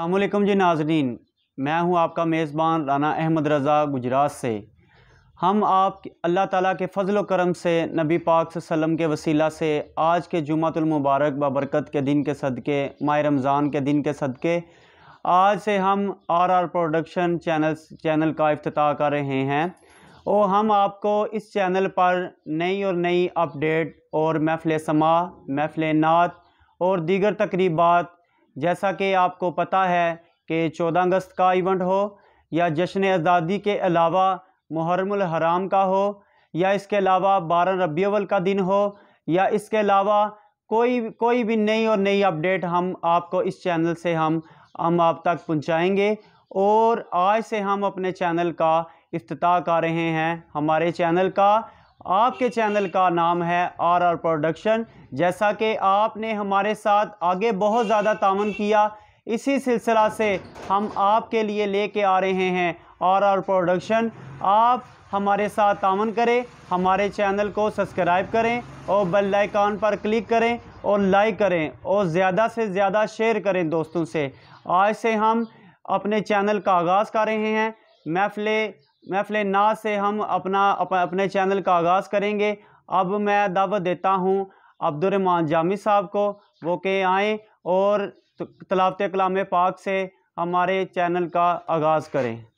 अल्लाम जी नाजरीन मैं हूं आपका मेज़बान राना अहमद रज़ा गुजरात से हम आप अल्लाह ताला के फ़जल करम से नबी पाक वसल्लम के वसीला से आज के जुमतुलमबारक बबरकत के दिन के सदक़े माह रमज़ान के दिन के सदक़े आज से हम R R production channel channel का अफ्ताह कर रहे हैं और हम आपको इस चैनल पर नई और नई अपडेट और महफ़िल समा महफ़िल नात और दीगर तकरीबा जैसा कि आपको पता है कि चौदह अगस्त का इवेंट हो या जश्न आज़ादी के अलावा मुहरम हराम का हो या इसके अलावा बारह रबीवल का दिन हो या इसके अलावा कोई कोई भी नई और नई अपडेट हम आपको इस चैनल से हम हम आप तक पहुंचाएंगे और आज से हम अपने चैनल का अफ्त कर रहे हैं हमारे चैनल का आपके चैनल का नाम है आर आर प्रोडक्शन जैसा कि आपने हमारे साथ आगे बहुत ज़्यादा तामन किया इसी सिलसिला से हम आपके लिए लेके आ रहे हैं आर आर प्रोडक्शन आप हमारे साथ तान करें हमारे चैनल को सब्सक्राइब करें और बेल आइकॉन पर क्लिक करें और लाइक करें और ज़्यादा से ज़्यादा शेयर करें दोस्तों से आज से हम अपने चैनल का आगाज़ कर रहे हैं महफिल महफिल नाज से हम अपना अप, अपने चैनल का आगाज़ करेंगे अब मैं दावत देता हूँ अब्दुलरमान जामी साहब को वो के आएँ और तलावत कलाम पाक से हमारे चैनल का आगाज़ करें